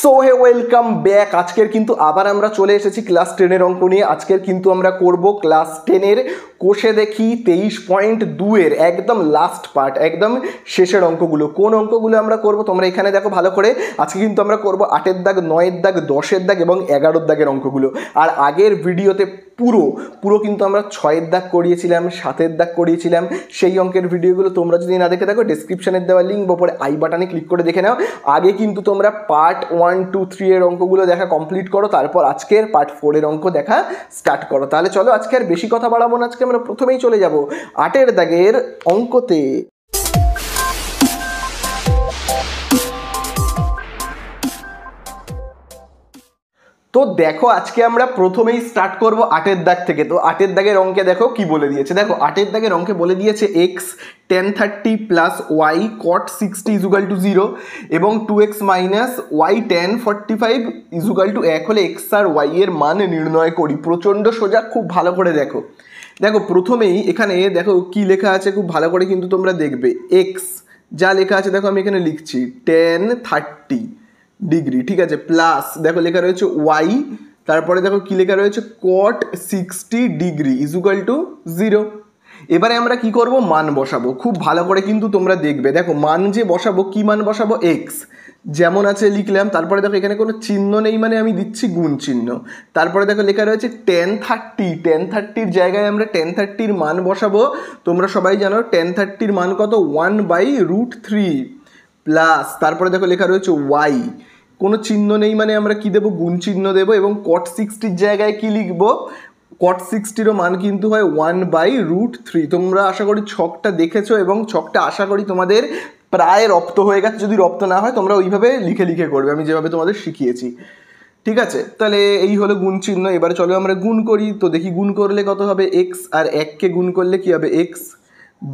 So hey welcome back আজকের কিন্তু আবার আমরা চলে এসেছি ক্লাস টেনের অঙ্ক নিয়ে আজকের কিন্তু আমরা করব ক্লাস টেনের কোষে দেখি তেইশ পয়েন্ট দুয়ের একদম লাস্ট পার্ট একদম শেষের অঙ্কগুলো কোন অঙ্কগুলো আমরা করব তোমরা এখানে দেখো ভালো করে আজকে কিন্তু আমরা করব আটের দাগ নয়ের দাগ দশের দাগ এবং এগারোর দাগের অঙ্কগুলো আর আগের ভিডিওতে পুরো পুরো কিন্তু আমরা ছয়ের দাগ করিয়েছিলাম সাতের দাগ করিয়েছিলাম সেই অঙ্কের ভিডিওগুলো তোমরা যদি না দেখে থাকো ডিসক্রিপশানের দেওয়া লিঙ্ক ওপরে আই বাটানে ক্লিক করে দেখে নাও আগে কিন্তু তোমরা পার্ট ওয়ান টু থ্রি এর অঙ্কগুলো দেখা কমপ্লিট করো তারপর আজকের পার্ট ফোরের অঙ্ক দেখা স্টার্ট করো তাহলে চলো আজকে আর বেশি কথা বাড়াবো না আজকে আমরা প্রথমেই চলে যাব আটের দাগের অঙ্কতে তো দেখো আজকে আমরা প্রথমেই স্টার্ট করব আটের দাগ থেকে তো আটের দাগের অঙ্কে দেখো কি বলে দিয়েছে দেখো আটের দাগের অঙ্কে বলে দিয়েছে X tan thirty plus Y cot sixty equal to zero এবং two X minus Y tan forty five equal to এক হলে এক্স আর ওয়াই এর মান নির্ণয় করি প্রচণ্ড সোজা খুব ভালো করে দেখো দেখো প্রথমেই এখানে দেখো কি লেখা আছে খুব ভালো করে কিন্তু তোমরা দেখবে এক্স যা লেখা আছে দেখো আমি এখানে লিখছি টেন থার্টি ডিগ্রি ঠিক আছে প্লাস দেখো লেখা রয়েছে ওয়াই তারপরে দেখো কী লেখা রয়েছে cot sixty degree equal to zero এবারে আমরা কি করব মান বসাবো খুব ভালো করে কিন্তু তোমরা দেখবে দেখো মান যে বসাবো কি মান বসাবো এক্স যেমন আছে লিখলাম তারপরে দেখো এখানে কোনো চিহ্ন নেই মানে আমি দিচ্ছি গুণ চিহ্ন তারপরে দেখো লেখা রয়েছে টেন থার্টি টেন থার্টির জায়গায় আমরা টেন থার্টির মান বসাবো তোমরা সবাই জানো টেন থার্টির মান কত one by root three plus তারপরে দেখো লেখা রয়েছে ওয়াই কোনো চিহ্ন নেই মানে আমরা কি দেবো গুণ চিহ্ন দেবো এবং কট সিক্সটির জায়গায় কি লিখব কট সিক্সটিরও মান কিন্তু হয় ওয়ান বাই রুট থ্রি তোমরা আশা করি ছকটা দেখেছো এবং ছকটা আশা করি তোমাদের প্রায় রপ্ত হয়ে গেছে যদি রপ্ত না হয় তোমরা ওইভাবে লিখে লিখে করবে আমি যেভাবে তোমাদের শিখিয়েছি ঠিক আছে তাহলে এই হলো গুণ চিহ্ন এবারে চলো আমরা গুণ করি তো দেখি গুণ করলে কত হবে এক্স আর এককে গুণ করলে কি হবে এক্স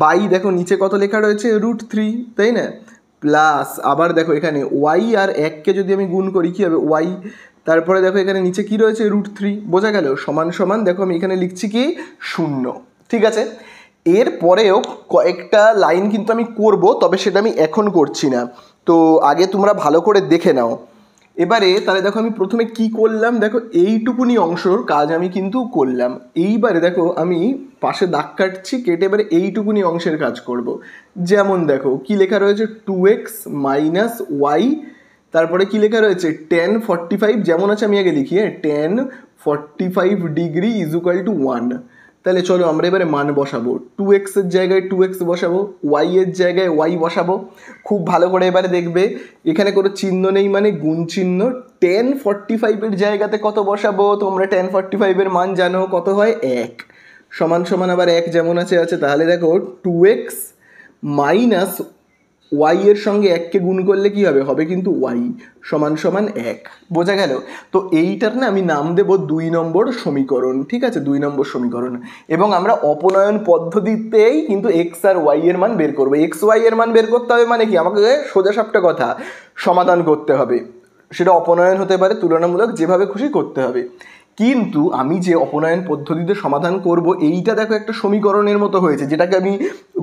বাই দেখো নিচে কত লেখা রয়েছে রুট থ্রি তাই না প্লাস আবার দেখো এখানে ওয়াই আর এককে যদি আমি গুণ করি কী হবে ওয়াই তারপরে দেখো এখানে নিচে কি রয়েছে রুট থ্রি বোঝা গেল সমান সমান দেখো আমি এখানে লিখছি কি শূন্য ঠিক আছে এর পরেও কয়েকটা লাইন কিন্তু আমি করব তবে সেটা আমি এখন করছি না তো আগে তোমরা ভালো করে দেখে নাও এবারে তাহলে দেখো আমি প্রথমে কি করলাম দেখো এইটুকুনি অংশর কাজ আমি কিন্তু করলাম এইবারে দেখো আমি পাশে দাগ কাটছি কেটে এবারে এইটুকুনি অংশের কাজ করব। যেমন দেখো কি লেখা রয়েছে টু এক্স মাইনাস ওয়াই তারপরে কি লেখা রয়েছে টেন ফর্টি ফাইভ যেমন আছে আমি আগে লিখি হ্যাঁ tan forty five degree is equal to one তাহলে চলো আমরা এবারে মান বসাবো টু এক্সের জায়গায় টু এক্স বসাবো ওয়াই এর জায়গায় ওয়াই বসাবো খুব ভালো করে এবারে দেখবে এখানে কোনো চিহ্ন নেই মানে গুণ চিহ্ন টেন ফর্টি ফাইভের জায়গাতে কত বসাবো তোমরা টেন ফর্টি ফাইভের মান জানো কত হয় এক সমান সমান আবার এক যেমন আছে আছে তাহলে দেখো টু এক্স মাইনাস ওয়াই এর সঙ্গে এককে গুণ করলে কি হবে হবে কিন্তু ওয়াই সমান সমান এক বোঝা গেল তো এইটার না আমি নাম দেব দুই নম্বর সমীকরণ ঠিক আছে দুই নম্বর সমীকরণ এবং আমরা অপনয়ন পদ্ধতিতেই কিন্তু এক্স আর ওয়াই এর মান বের করবো এক্স ওয়াই এর মান বের করতে হবে মানে কি আমাকে সোজাসাপটা কথা সমাধান করতে হবে সেটা অপনয়ন হতে পারে তুলনামূলক যেভাবে খুশি করতে হবে কিন্তু আমি যে অপনয়ন পদ্ধতিতে সমাধান করব এইটা দেখো একটা সমীকরণের মতো হয়েছে যেটাকে আমি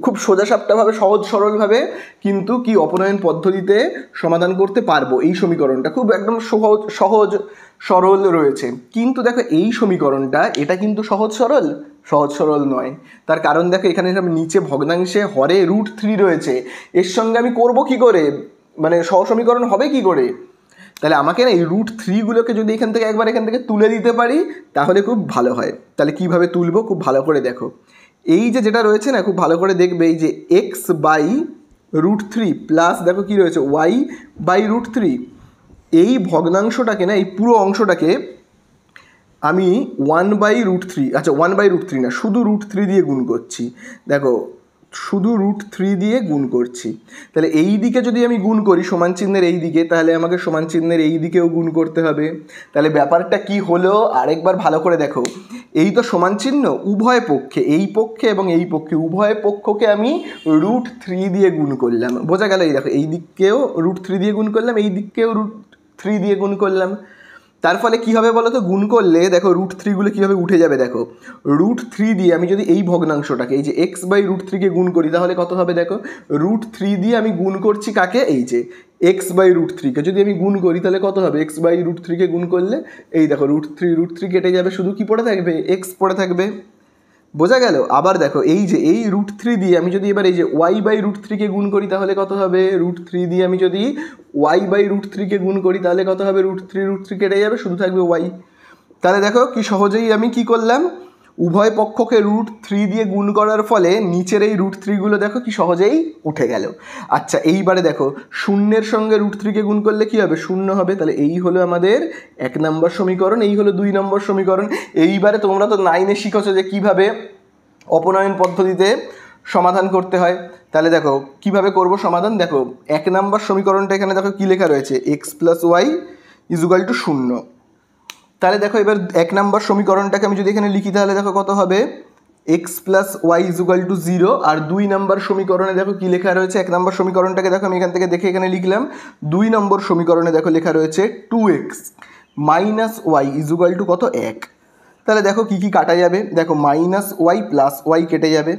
খুব সোজাসাপটাভাবে সহজ সরলভাবে কিন্তু কি অপনয়ন পদ্ধতিতে সমাধান করতে পারবো এই সমীকরণটা খুব একদম সহজ সহজ সরল রয়েছে কিন্তু দেখো এই সমীকরণটা এটা কিন্তু সহজ সরল সহজ সরল নয় তার কারণ দেখো এখানে নিচে ভগ্নাংশে হরে রুট থ্রি রয়েছে এর সঙ্গে আমি করব কি করে মানে সহসমীকরণ হবে কি করে তাহলে আমাকে না এই রুট থ্রিগুলোকে যদি এখান থেকে একবার এখান থেকে তুলে দিতে পারি তাহলে খুব ভালো হয় তাহলে কিভাবে তুলবো খুব ভালো করে দেখো এই যে যেটা রয়েছে না খুব ভালো করে দেখবে এই যে X by root three plus দেখো কী রয়েছে ওয়াই বাই রুট থ্রি এই ভগ্নাংশটাকে না এই পুরো অংশটাকে আমি ওয়ান বাই রুট থ্রি আচ্ছা ওয়ান বাই রুট থ্রি না শুধু রুট থ্রি দিয়ে গুণ করছি দেখো শুধু রুট থ্রি দিয়ে গুণ করছি তাহলে এই দিকে যদি আমি গুণ করি সমান চিহ্নের এই দিকে তাহলে আমাকে সমান চিহ্নের এই দিকেও গুণ করতে হবে তাহলে ব্যাপারটা কি হলো আরেকবার ভালো করে দেখো এই তো সমান চিহ্ন উভয় পক্ষে এই পক্ষে এবং এই পক্ষে উভয় পক্ষকে আমি রুট থ্রি দিয়ে গুণ করলাম বোঝা গেল এই দেখো এই দিককেও রুট থ্রি দিয়ে গুণ করলাম এই দিককেও রুট থ্রি দিয়ে গুণ করলাম তার ফলে কী হবে বলো তো গুণ করলে দেখো রুট থ্রিগুলো কীভাবে উঠে যাবে দেখো রুট থ্রি দিয়ে আমি যদি এই ভগ্নাংশটাকে এই যে এক্স বাই রুট থ্রিকে গুণ করি তাহলে কত হবে দেখো রুট থ্রি দিয়ে আমি গুণ করছি কাকে এই যে এক্স বাই রুট থ্রিকে যদি আমি গুণ করি তাহলে কত হবে এক্স বাই রুট থ্রিকে গুণ করলে এই দেখো রুট থ্রি রুট থ্রি কেটে যাবে শুধু কি পড়ে থাকবে এক্স পড়ে থাকবে বোঝা গেল আবার দেখো এই যে এই রুট থ্রি দিয়ে আমি যদি এবার এই যে ওয়াই বাই রুট থ্রিকে গুণ করি তাহলে কত হবে রুট থ্রি দিয়ে আমি যদি ওয়াই বাই রুট থ্রিকে গুণ করি তাহলে কত হবে রুট থ্রি রুট থ্রি কেটে যাবে শুধু থাকবে ওয়াই তাহলে দেখো কি সহজেই আমি কি করলাম উভয় পক্ষকে রুট থ্রি দিয়ে গুণ করার ফলে নিচের এই রুট থ্রিগুলো দেখো কি সহজেই উঠে গেল আচ্ছা এইবারে দেখো শূন্যের সঙ্গে রুট থ্রিকে গুণ করলে কি হবে শূন্য হবে তাহলে এই হলো আমাদের এক নম্বর সমীকরণ এই হলো দুই নম্বর সমীকরণ এইবারে তোমরা তো নাইনে শিখেছো যে কিভাবে অপনয়ন পদ্ধতিতে সমাধান করতে হয় তাহলে দেখো কিভাবে করব সমাধান দেখো এক নম্বর সমীকরণটা এখানে দেখো কী লেখা রয়েছে X plus Y equal to শূন্য তাহলে দেখো এবার এক নম্বর সমীকরণটাকে আমি যদি এখানে লিখি তাহলে দেখো কত হবে X plus Y equal to zero আর দুই নম্বর সমীকরণে দেখো কী লেখা রয়েছে এক নম্বর সমীকরণটাকে দেখো আমি এখান থেকে দেখে এখানে লিখলাম দুই নম্বর সমীকরণে দেখো লেখা রয়েছে two X minus Y equal to কত এক তাহলে দেখো কী কী কাটা যাবে দেখো মাইনাস ওয়াই প্লাস ওয়াই কেটে যাবে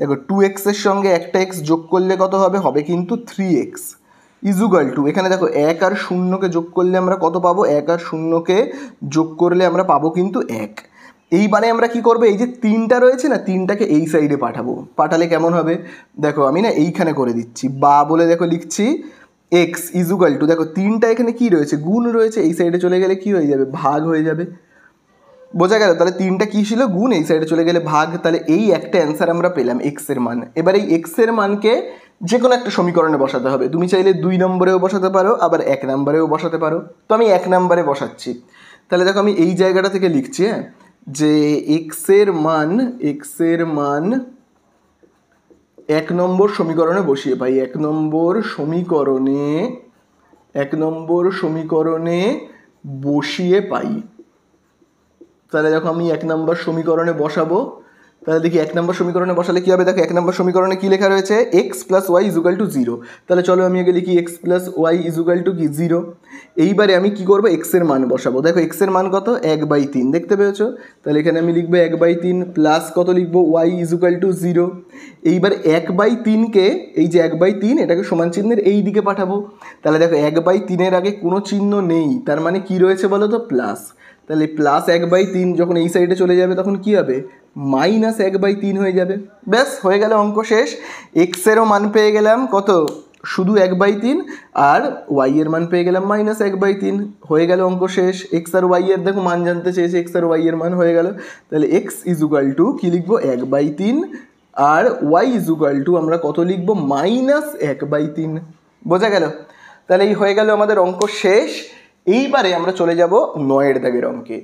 দেখো টু এক্সের সঙ্গে একটা এক্স যোগ করলে কত হবে হবে কিন্তু থ্রি এক্স ইজুগাল টু এখানে দেখো এক আর শূন্যকে যোগ করলে আমরা কত পাবো এক আর শূন্যকে যোগ করলে আমরা পাবো কিন্তু এক এইবারে আমরা কি করবো এই যে তিনটা রয়েছে না তিনটাকে এই সাইডে পাঠাবো পাঠালে কেমন হবে দেখো আমি না এইখানে করে দিচ্ছি বা বলে দেখো লিখছি এক্স ইজুগাল টু দেখো তিনটা এখানে কি রয়েছে গুণ রয়েছে এই সাইডে চলে গেলে কি হয়ে যাবে ভাগ হয়ে যাবে বোঝা গেল তাহলে তিনটা কী ছিল গুণ এই সাইডে চলে গেলে ভাগ তাহলে এই একটা অ্যান্সার আমরা পেলাম এক্সের মান এবার এই এক্সের মানকে যে কোনো একটা সমীকরণে বসাতে হবে তুমি চাইলে দুই নম্বরেও বসাতে পারো আবার এক নম্বরেও বসাতে পারো তো আমি এক নম্বরে বসাচ্ছি তাহলে দেখো আমি এই জায়গাটা থেকে লিখছি হ্যাঁ যে এক্সের মান এক্সের মান এক নম্বর সমীকরণে বসিয়ে পাই এক নম্বর সমীকরণে এক নম্বর সমীকরণে বসিয়ে পাই তাহলে দেখো আমি এক নম্বর সমীকরণে বসাবো তাহলে দেখি এক নম্বর সমীকরণে বসালে কী হবে দেখো এক নম্বর সমীকরণে কী লেখা রয়েছে X plus Y equal to zero তাহলে চলো আমি আগে লিখি X plus Y equal to কি জিরো এইবারে আমি কী করবো এক্সের মান বসাবো দেখো এক্সের মান কত এক বাই তিন দেখতে পেয়েছো তাহলে এখানে আমি লিখবো এক বাই তিন প্লাস কত লিখবো ওয়াই ইজুকাল টু জিরো এইবার এক বাই তিনকে এই যে এক বাই তিন এটাকে সমান চিহ্নের এই দিকে পাঠাবো তাহলে দেখো এক বাই তিনের আগে কোনো চিহ্ন নেই তার মানে কী রয়েছে বলো তো প্লাস তাহলে প্লাস এক বাই তিন যখন এই সাইডে চলে যাবে তখন কি হবে মাইনাস এক বাই তিন হয়ে যাবে ব্যাস হয়ে গেল অঙ্ক শেষ এক্সেরও মান পেয়ে গেলাম কত শুধু এক বাই তিন আর ওয়াই এর মান পেয়ে গেলাম মাইনাস এক বাই তিন হয়ে গেল অঙ্ক শেষ এক্স আর ওয়াই এর দেখো মান জানতে চেয়েছে এক্স আর ওয়াই এর মান হয়ে গেল তাহলে এক্স ইজুগাল টু কী লিখবো এক বাই তিন আর ওয়াই ইজুগাল টু আমরা কত লিখবো মাইনাস এক বাই তিন বোঝা গেল তাহলে এই হয়ে গেল আমাদের অঙ্ক শেষ এইবারে আমরা চলে যাব নয়ের দাগের অঙ্কে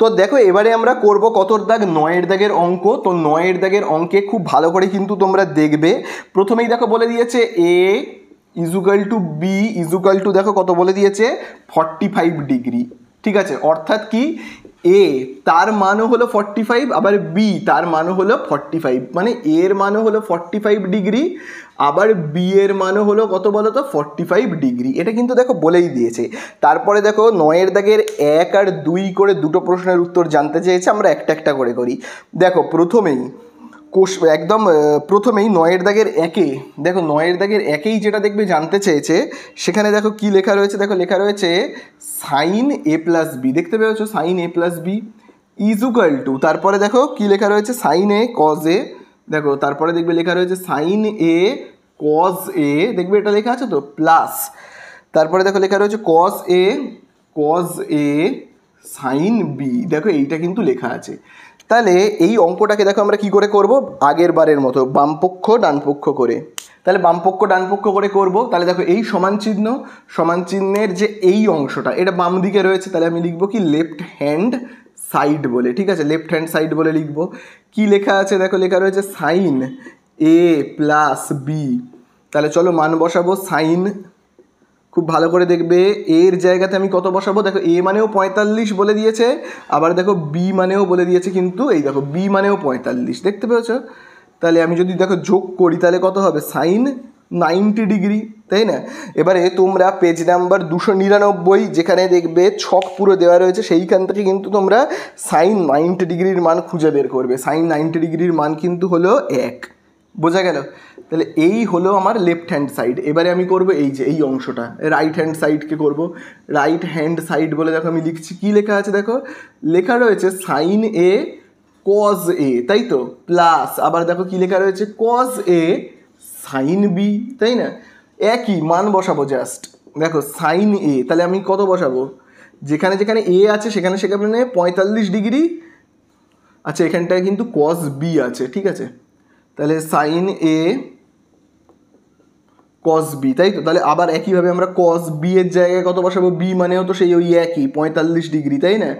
তো দেখো এবারে আমরা করব কতর দাগ নয়ের দাগের অঙ্ক তো নয়ের দাগের অঙ্কে খুব ভালো করে কিন্তু তোমরা দেখবে প্রথমেই দেখো বলে দিয়েছে A equal to B equal to দেখো কত বলে দিয়েছে ফর্টি ফাইভ ডিগ্রি ঠিক আছে অর্থাৎ কি এ তার মানও হলো ফর্টি ফাইভ আবার বি তার মানও হলো ফর্টি ফাইভ মানে এর মানও হলো ফর্টি ফাইভ ডিগ্রি আবার বি এর মানে হলো কত বলো তো ফর্টি ফাইভ ডিগ্রি এটা কিন্তু দেখো বলেই দিয়েছে তারপরে দেখো নয়ের দাগের এক আর দুই করে দুটো প্রশ্নের উত্তর জানতে চেয়েছে আমরা একটা একটা করে করি দেখো প্রথমেই কোষ একদম প্রথমেই নয়ের দাগের একে দেখো নয়ের দাগের একেই যেটা দেখবে জানতে চেয়েছে সেখানে দেখো কি লেখা রয়েছে দেখো লেখা রয়েছে সাইন এ প্লাস বি দেখতে পেয়েছো sine A plus B equal to তারপরে দেখো কি লেখা রয়েছে সাইন এ কজ এ দেখো তারপরে দেখবে লেখা রয়েছে সাইন এ কজ এ দেখবে এটা লেখা আছে তো প্লাস তারপরে দেখো লেখা রয়েছে cos A cos A sine B দেখো এইটা কিন্তু লেখা আছে তাহলে এই অঙ্কটাকে দেখো আমরা কি করে করব আগের বারের মতো বামপক্ষ ডানপক্ষ করে তাহলে বামপক্ষ ডানপক্ষ করে করব তাহলে দেখো এই সমান চিহ্ন সমান চিহ্নের যে এই অংশটা এটা বাম দিকে রয়েছে তাহলে আমি লিখবো কি লেফট হ্যান্ড সাইড বলে ঠিক আছে লেফট হ্যান্ড সাইড বলে লিখব কি লেখা আছে দেখো লেখা রয়েছে সাইন এ প্লাস বি তাহলে চলো মান বসাবো সাইন খুব ভালো করে দেখবে এর জায়গাতে আমি কত বসাবো দেখো এ মানেও পঁয়তাল্লিশ বলে দিয়েছে আবার দেখো বি মানেও বলে দিয়েছে কিন্তু এই দেখো বি মানেও পঁয়তাল্লিশ দেখতে পেয়েছো তাহলে আমি যদি দেখো যোগ করি তাহলে কত হবে সাইন নাইনটি ডিগ্রি তাই না এবারে তোমরা পেজ নাম্বার দুশো নিরানব্বই যেখানে দেখবে ছক পুরো দেওয়া রয়েছে সেইখান থেকে কিন্তু তোমরা সাইন নাইনটি ডিগ্রির মান খুঁজে বের করবে সাইন নাইনটি ডিগ্রির মান কিন্তু হলো এক বোঝা গেল তাহলে এই হলো আমার লেফট হ্যান্ড সাইড এবারে আমি করব এই যে এই অংশটা রাইট হ্যান্ড সাইডকে করব রাইট হ্যান্ড সাইড বলে দেখো আমি লিখছি কি লেখা আছে দেখো লেখা রয়েছে সাইন এ কজ এ তাই তো প্লাস আবার দেখো কি লেখা রয়েছে কজ এ সাইন বি তাই না একই মান বসাবো জাস্ট দেখো সাইন এ তাহলে আমি কত বসাবো যেখানে যেখানে এ আছে সেখানে সেখানে পঁয়তাল্লিশ ডিগ্রি আচ্ছা এখানটায় কিন্তু কস বি আছে ঠিক আছে তাহলে সাইন এ কস বি তাই তো তাহলে আবার একইভাবে আমরা কস বি এর জায়গায় কত বসাবো বি মানেও তো সেই ওই একই পঁয়তাল্লিশ ডিগ্রি তাই না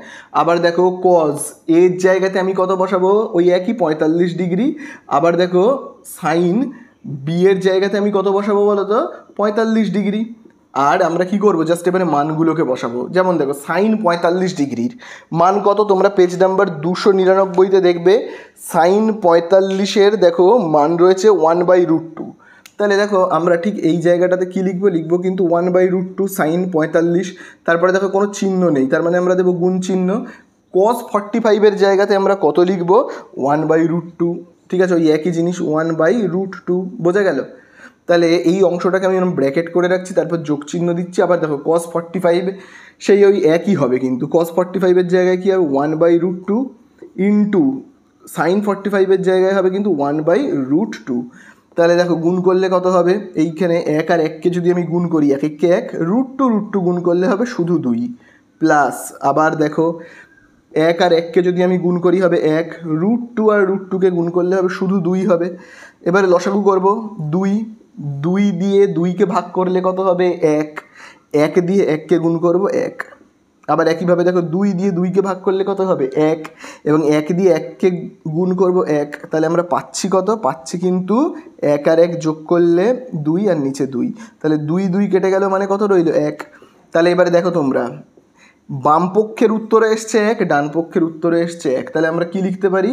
আবার দেখো কস এর জায়গাতে আমি কত বসাবো ওই একই পঁয়তাল্লিশ ডিগ্রি আবার দেখো সাইন বিয়ের জায়গাতে আমি কত বসাবো বলো তো পঁয়তাল্লিশ ডিগ্রি আর আমরা কি করবো জাস্ট এবারে মানগুলোকে বসাবো যেমন দেখো সাইন পঁয়তাল্লিশ ডিগ্রির মান কত তোমরা পেজ নাম্বার দুশো নিরানব্বইতে দেখবে সাইন পঁয়তাল্লিশের দেখো মান রয়েছে ওয়ান বাই রুট টু তাহলে দেখো আমরা ঠিক এই জায়গাটাতে কি লিখবো লিখবো কিন্তু one by root two sine পঁয়তাল্লিশ তারপরে দেখো কোনো চিহ্ন নেই তার মানে আমরা দেবো গুণ চিহ্ন কস ফর্টি ফাইভের জায়গাতে আমরা কত লিখবো ওয়ান বাই রুট টু ঠিক আছে ওই একই জিনিস ওয়ান বাই রুট টু বোঝা গেল তাহলে এই অংশটাকে আমি যেমন ব্র্যাকেট করে রাখছি তারপর যোগ চিহ্ন দিচ্ছি আবার দেখো কস ফর্টি ফাইভ সেই ওই একই হবে কিন্তু কস ফর্টি ফাইভের জায়গায় কী হবে one by root two into sine forty ফাইভের জায়গায় হবে কিন্তু ওয়ান বাই রুট টু তাহলে দেখো গুণ করলে কত হবে এইখানে এক আর এককে যদি আমি গুণ করি এক এককে এক রুট টু রুট টু গুণ করলে হবে শুধু দুই প্লাস আবার দেখো এক আর এককে যদি আমি গুণ করি হবে এক রুট টু আর রুট টুকে গুণ করলে হবে শুধু দুই হবে এবারে লসাগু করব দুই দুই দিয়ে দুইকে ভাগ করলে কত হবে এক এক দিয়ে এককে গুণ করব এক আবার একইভাবে দেখো দুই দিয়ে দুইকে ভাগ করলে কত হবে এক এবং এক দিয়ে এককে গুণ করব এক তাহলে আমরা পাচ্ছি কত পাচ্ছি কিন্তু এক আর এক যোগ করলে দুই আর নিচে দুই তাহলে দুই দুই কেটে গেল মানে কত রইল এক তাহলে এবারে দেখো তোমরা বামপক্ষের উত্তরে এসছে এক ডান পক্ষের উত্তরে এসছে এক তাহলে আমরা কি লিখতে পারি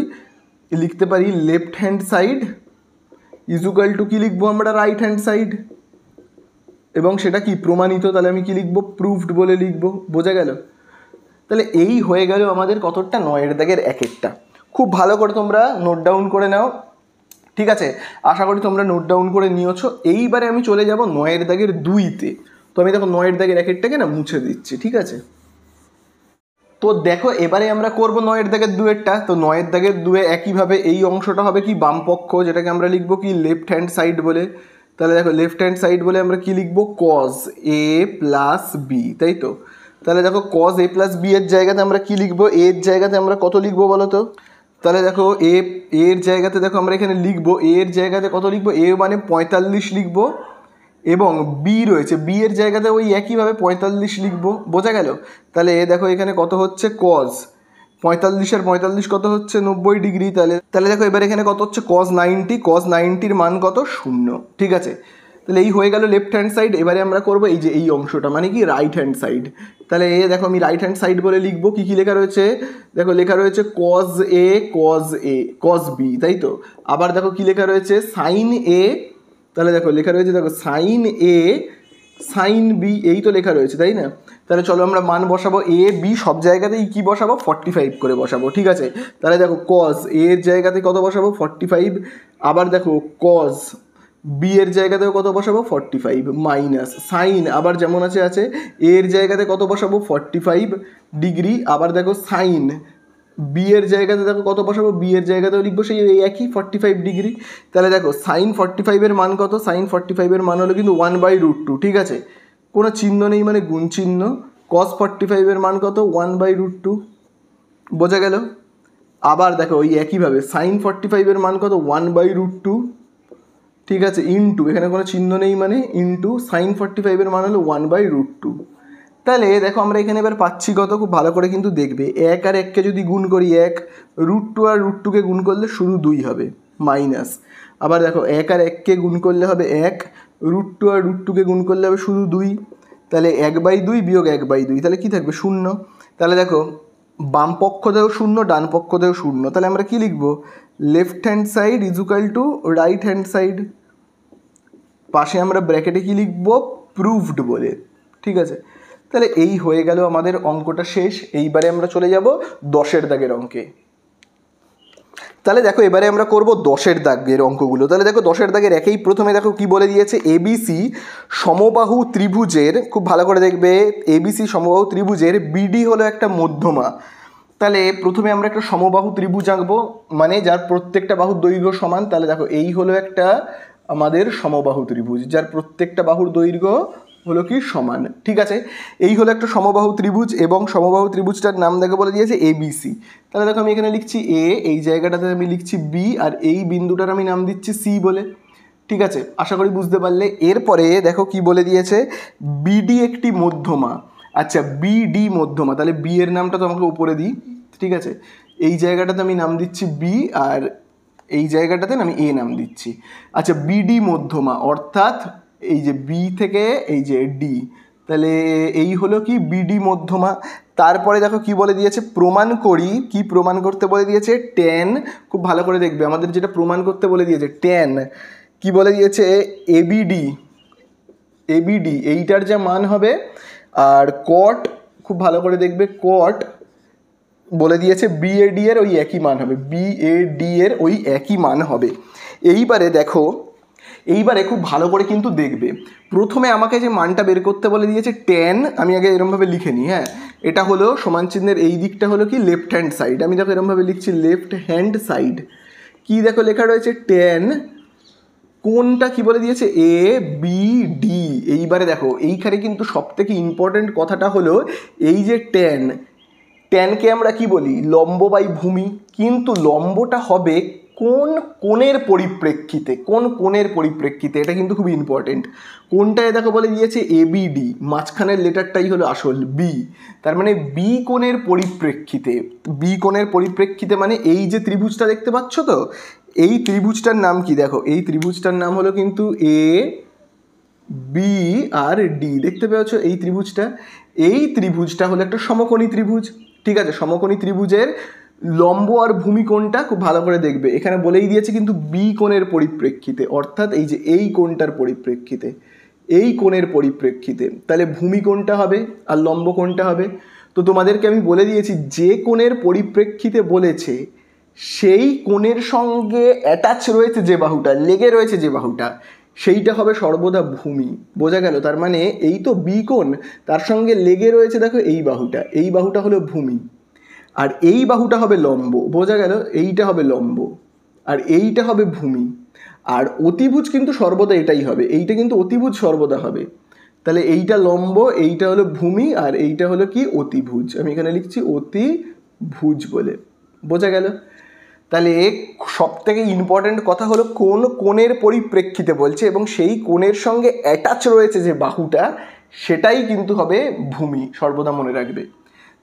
লিখতে পারি left hand side equal to কী লিখবো আমরা রাইট হ্যান্ড সাইড এবং সেটা কি প্রমাণিত তাহলে আমি কি লিখব প্রুফড বলে লিখব বোঝা গেল তাহলে এই হয়ে গেল আমাদের কতটা নয়ের দাগের এক একটা খুব ভালো করে তোমরা নোট ডাউন করে নাও ঠিক আছে আশা করি তোমরা নোট ডাউন করে নিয়েছো এইবারে আমি চলে যাব নয়ের দাগের দুইতে তো আমি দেখো নয়ের দাগের এক একটাকে না মুছে দিচ্ছি ঠিক আছে তো দেখো এবারে আমরা করব নয়ের দাগের দুয়েরটা তো নয়ের দাগের দুয়ে একইভাবে এই অংশটা হবে কি বামপক্ষ যেটাকে আমরা লিখবো কি লেফট হ্যান্ড সাইড বলে তাহলে দেখো লেফট হ্যান্ড সাইড বলে আমরা কি লিখবো কজ এ প্লাস বি তাই তো তাহলে দেখো কজ এ প্লাস বি এর জায়গাতে আমরা কি লিখবো এর জায়গাতে আমরা কত লিখবো বলো তো তাহলে দেখো এ এর জায়গাতে দেখো আমরা এখানে লিখবো এর জায়গাতে কত লিখবো এ মানে পঁয়তাল্লিশ লিখবো এবং বি রয়েছে বি এর জায়গাতে ওই একইভাবে পঁয়তাল্লিশ লিখব বোঝা গেল তাহলে দেখো এখানে কত হচ্ছে কজ পঁয়তাল্লিশ আর পঁয়তাল্লিশ কত হচ্ছে নব্বই ডিগ্রি তাহলে তাহলে দেখো এবার এখানে কত হচ্ছে কজ নাইনটি কজ নাইনটির মান কত শূন্য ঠিক আছে তাহলে এই হয়ে গেল লেফট হ্যান্ড সাইড এবারে আমরা করবো এই যে এই অংশটা মানে কি রাইট হ্যান্ড সাইড তাহলে এ দেখো আমি রাইট হ্যান্ড সাইড বলে লিখবো কী কী লেখা রয়েছে দেখো লেখা রয়েছে cos A cos A cos B তাই তো আবার দেখো কী লেখা রয়েছে সাইন এ তাহলে দেখো লেখা রয়েছে দেখো সাইন এ সাইন বি এই তো লেখা রয়েছে তাই না তাহলে চলো আমরা মান বসাবো এ বি সব জায়গাতেই কি বসাবো ফর্টি ফাইভ করে বসাবো ঠিক আছে তাহলে দেখো কজ এ এর জায়গাতে কত বসাবো ফর্টি ফাইভ আবার দেখো কজ বি এর জায়গাতেও কত বসাবো ফর্টি ফাইভ মাইনাস সাইন আবার যেমন আছে আছে এর জায়গাতে কত বসাবো ফর্টি ফাইভ ডিগ্রি আবার দেখো সাইন বি এর জায়গাতে দেখো কত বসাবো বি এর জায়গাতেও লিখবো সেই এই একই ফর্টি ফাইভ ডিগ্রি তাহলে দেখো সাইন ফর্টি ফাইভের মান কত সাইন ফর্টি ফাইভের মান হলো কিন্তু ওয়ান বাই রুট টু ঠিক আছে কোনো চিহ্ন নেই মানে গুণ চিহ্ন কস ফর্টি ফাইভের মান কত ওয়ান বাই রুট টু বোঝা গেল আবার দেখো ওই একইভাবে সাইন ফর্টি ফাইভের মান কত ওয়ান বাই রুট টু ঠিক আছে ইন্টু এখানে কোনো চিহ্ন নেই মানে ইন্টু সাইন ফর্টি ফাইভের মান হলো ওয়ান বাই রুট টু তাহলে দেখো আমরা এখানে এবার পাচ্ছি কত খুব ভালো করে কিন্তু দেখবে এক আর এককে যদি গুণ করি এক রুট টু আর রুট টুকে গুণ করলে শুধু দুই হবে মাইনাস আবার দেখো এক আর এককে গুণ করলে হবে এক রুট টু আর রুট টুকে গুণ করলে হবে শুধু দুই তাহলে এক বাই দুই বিয়োগ এক বাই দুই তাহলে কী থাকবে শূন্য তাহলে দেখো বাম পক্ষ থেকেও শূন্য ডান পক্ষ থেকেও শূন্য তাহলে আমরা কী লিখব left hand side equal to right hand side পাশে আমরা ব্র্যাকেটে কী লিখব প্রুভড বলে ঠিক আছে তাহলে এই হয়ে গেল আমাদের অঙ্কটা শেষ এইবারে আমরা চলে যাব দশের দাগের অঙ্কে তাহলে দেখো এবারে আমরা করব দশের দাগের অঙ্কগুলো তাহলে দেখো দশের দাগের একেই প্রথমে দেখো কি বলে দিয়েছে এবিসি সমবাহু ত্রিভুজের খুব ভালো করে দেখবে এবিসি সমবাহু ত্রিভুজের বিডি হলো একটা মধ্যমা তাহলে প্রথমে আমরা একটা সমবাহু ত্রিভুজ আঁকবো মানে যার প্রত্যেকটা বাহুর দৈর্ঘ্য সমান তাহলে দেখো এই হলো একটা আমাদের সমবাহু ত্রিভুজ যার প্রত্যেকটা বাহুর দৈর্ঘ্য হলো কি সমান ঠিক আছে এই হলো একটা সমবাহু ত্রিভুজ এবং সমবাহু ত্রিভুজটার নাম দেখে বলে দিয়েছে এ বিসি তাহলে দেখো আমি এখানে লিখছি এ এই জায়গাটাতে আমি লিখছি বি আর এই বিন্দুটার আমি নাম দিচ্ছি সি বলে ঠিক আছে আশা করি বুঝতে পারলে এরপরে দেখো কি বলে দিয়েছে বিডি একটি মধ্যমা আচ্ছা বিডি মধ্যমা তাহলে বি এর নামটা তো আমাকে উপরে দিই ঠিক আছে এই জায়গাটাতে আমি নাম দিচ্ছি বি আর এই জায়গাটাতে আমি এ নাম দিচ্ছি আচ্ছা বিডি মধ্যমা অর্থাৎ এই যে বি থেকে এই যে ডি তাহলে এই হলো কি বিডি মধ্যমা তারপরে দেখো কি বলে দিয়েছে প্রমাণ করি কি প্রমাণ করতে বলে দিয়েছে টেন খুব ভালো করে দেখবে আমাদের যেটা প্রমাণ করতে বলে দিয়েছে টেন কি বলে দিয়েছে এবিডি এবিডি এইটার যা মান হবে আর কট খুব ভালো করে দেখবে কট বলে দিয়েছে বিএডি এর ওই একই মান হবে বিএডি এর ওই একই মান হবে এইবারে দেখো এইবারে খুব ভালো করে কিন্তু দেখবে প্রথমে আমাকে যে মানটা বের করতে বলে দিয়েছে টেন আমি আগে এরমভাবে লিখে নিই হ্যাঁ এটা হলো সমান চিহ্নের এই দিকটা হলো কি লেফট হ্যান্ড সাইড আমি দেখো এরমভাবে লিখছি লেফট হ্যান্ড সাইড কি দেখো লেখা রয়েছে টেন কোনটা কি বলে দিয়েছে এ বি ডি এইবারে দেখো এইখানে কিন্তু সবথেকে ইম্পর্টেন্ট কথাটা হলো এই যে টেন ট্যানকে আমরা কি বলি লম্ব বাই ভূমি কিন্তু লম্বটা হবে কোন কোণের পরিপ্রেক্ষিতে কোন কোণের পরিপ্রেক্ষিতে এটা কিন্তু খুব ইম্পর্টেন্ট কোনটায় দেখো বলে দিয়েছে এবিডি মাঝখানের লেটারটাই হলো আসল বি তার মানে বি কোণের পরিপ্রেক্ষিতে বি কোণের পরিপ্রেক্ষিতে মানে এই যে ত্রিভুজটা দেখতে পাচ্ছ তো এই ত্রিভুজটার নাম কি দেখো এই ত্রিভুজটার নাম হলো কিন্তু এ বি আর ডি দেখতে পেয়েছ এই ত্রিভুজটা এই ত্রিভুজটা হলো একটা সমকোণী ত্রিভুজ ঠিক আছে সমকোণী ত্রিভুজের লম্ব আর ভূমি কোণটা খুব ভালো করে দেখবে এখানে বলেই দিয়েছে কিন্তু বি কোণের পরিপ্রেক্ষিতে অর্থাৎ এই যে এই কোণটার পরিপ্রেক্ষিতে এই কোণের পরিপ্রেক্ষিতে তাহলে ভূমি কোণটা হবে আর লম্ব কোণটা হবে তো তোমাদেরকে আমি বলে দিয়েছি যে কোণের পরিপ্রেক্ষিতে বলেছে সেই কোণের সঙ্গে অ্যাটাচ রয়েছে যে বাহুটা লেগে রয়েছে যে বাহুটা সেইটা হবে সর্বদা ভূমি বোঝা গেল তার মানে এই তো বি কোণ তার সঙ্গে লেগে রয়েছে দেখো এই বাহুটা এই বাহুটা হলো ভূমি আর এই বাহুটা হবে লম্ব বোঝা গেল এইটা হবে লম্ব আর এইটা হবে ভূমি আর অতিভুজ কিন্তু সর্বদা এটাই হবে এইটা কিন্তু অতিভুজ সর্বদা হবে তাহলে এইটা লম্ব এইটা হলো ভূমি আর এইটা হলো কি অতিভুজ আমি এখানে লিখছি অতি ভুজ বলে বোঝা গেল তাহলে সব থেকে ইম্পর্ট্যান্ট কথা হলো কোন কোণের পরিপ্রেক্ষিতে বলছে এবং সেই কোণের সঙ্গে অ্যাটাচ রয়েছে যে বাহুটা সেটাই কিন্তু হবে ভূমি সর্বদা মনে রাখবে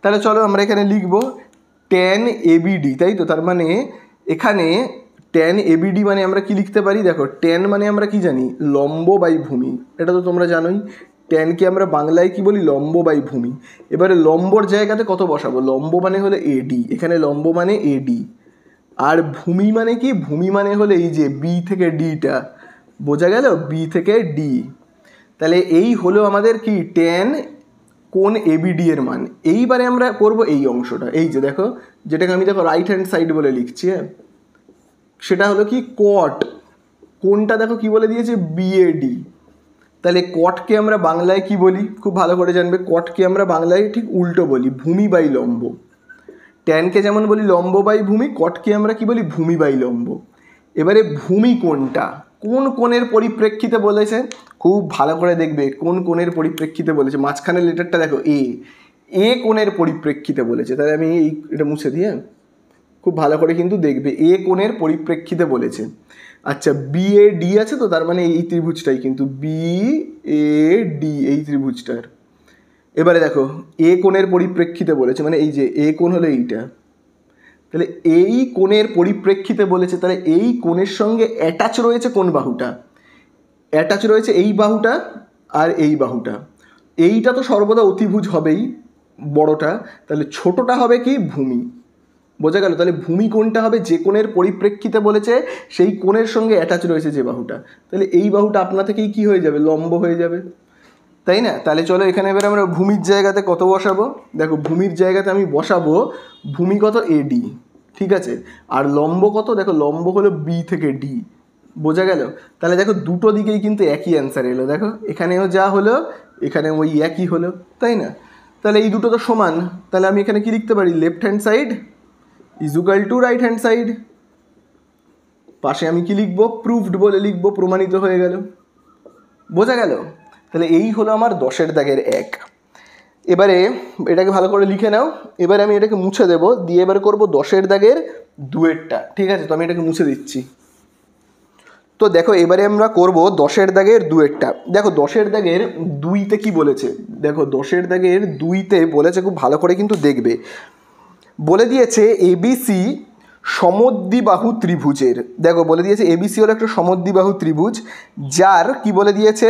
তাহলে চলো আমরা এখানে লিখবো টেন এবিডি তাই তো তার মানে এখানে ট্যান এবিডি মানে আমরা কি লিখতে পারি দেখো টেন মানে আমরা কি জানি লম্ব বাই ভূমি এটা তো তোমরা জানোই টেনকে আমরা বাংলায় কি বলি লম্ব বাই ভূমি এবারে লম্বর জায়গাতে কত বসাবো লম্ব মানে হলো এডি এখানে লম্ব মানে এডি আর ভূমি মানে কি ভূমি মানে হলো এই যে বি থেকে ডিটা বোঝা গেল বি থেকে ডি তাহলে এই হলো আমাদের কি টেন কোন এবিডি এর মান এইবারে আমরা করব এই অংশটা এই যে দেখো যেটাকে আমি দেখো রাইট হ্যান্ড সাইড বলে লিখছি হ্যাঁ সেটা হলো কি কট কোনটা দেখো কি বলে দিয়েছে বিএডি তাহলে কটকে আমরা বাংলায় কি বলি খুব ভালো করে জানবে কটকে আমরা বাংলায় ঠিক উল্টো বলি ভূমি বাই লম্ব ট্যানকে যেমন বলি লম্ব বাই ভূমি কটকে আমরা কি বলি ভূমি বাই লম্ব এবারে ভূমি কোনটা কোন কোণের পরিপ্রেক্ষিতে বলেছে খুব ভালো করে দেখবে কোন কোণের পরিপ্রেক্ষিতে বলেছে মাঝখানে লেটারটা দেখো এ এ কোণের পরিপ্রেক্ষিতে বলেছে তাহলে আমি এই এটা মুছে দিয়ে হ্যাঁ? খুব ভালো করে কিন্তু দেখবে এ কোণের পরিপ্রেক্ষিতে বলেছে আচ্ছা বি এ ডি আছে তো তার মানে এই ত্রিভুজটাই কিন্তু বি এ ডি এই ত্রিভুজটার এবারে দেখো এ কোণের পরিপ্রেক্ষিতে বলেছে মানে এই যে এ কোণ হলো এইটা তাহলে এই কোণের পরিপ্রেক্ষিতে বলেছে তাহলে এই কোণের সঙ্গে অ্যাটাচ রয়েছে কোন বাহুটা অ্যাটাচ রয়েছে এই বাহুটা আর এই বাহুটা এইটা তো সর্বদা অতিভুজ হবেই বড়টা তাহলে ছোটটা হবে কি ভূমি বোঝা গেল তাহলে ভূমি কোণটা হবে যে কোণের পরিপ্রেক্ষিতে বলেছে সেই কোণের সঙ্গে অ্যাটাচ রয়েছে যে বাহুটা তাহলে এই বাহুটা আপনা থেকেই কি হয়ে যাবে লম্ব হয়ে যাবে তাই না তাহলে চলো এখানে এবার আমরা ভূমির জায়গাতে কত বসাবো দেখো ভূমির জায়গাতে আমি বসাবো ভূমি কত এডি ঠিক আছে আর লম্ব কত দেখো লম্ব হলো বি থেকে ডি বোঝা গেল তাহলে দেখো দুটো দিকেই কিন্তু একই অ্যান্সার এলো দেখো এখানেও যা হলো এখানে ওই একই হলো তাই না তাহলে এই দুটো তো সমান তাহলে আমি এখানে কি লিখতে পারি left hand side equal to right hand side পাশে আমি কি লিখবো প্রুফড বলে লিখবো প্রমাণিত হয়ে গেল বোঝা গেল তাহলে এই হলো আমার দশের দাগের এক এবারে এটাকে ভালো করে লিখে নাও এবারে আমি এটাকে মুছে দেব দিয়ে এবার করব দশের দাগের দুয়েরটা ঠিক আছে তো আমি এটাকে মুছে দিচ্ছি তো দেখো এবারে আমরা করব দশের দাগের দুয়েরটা দেখো দশের দাগের দুইতে কি বলেছে দেখো দশের দাগের দুইতে বলেছে খুব ভালো করে কিন্তু দেখবে বলে দিয়েছে এবিসি সমদ্বিবাহু ত্রিভুজের দেখো বলে দিয়েছে এবিসি হলো একটা সমদ্বিবাহু ত্রিভুজ যার কি বলে দিয়েছে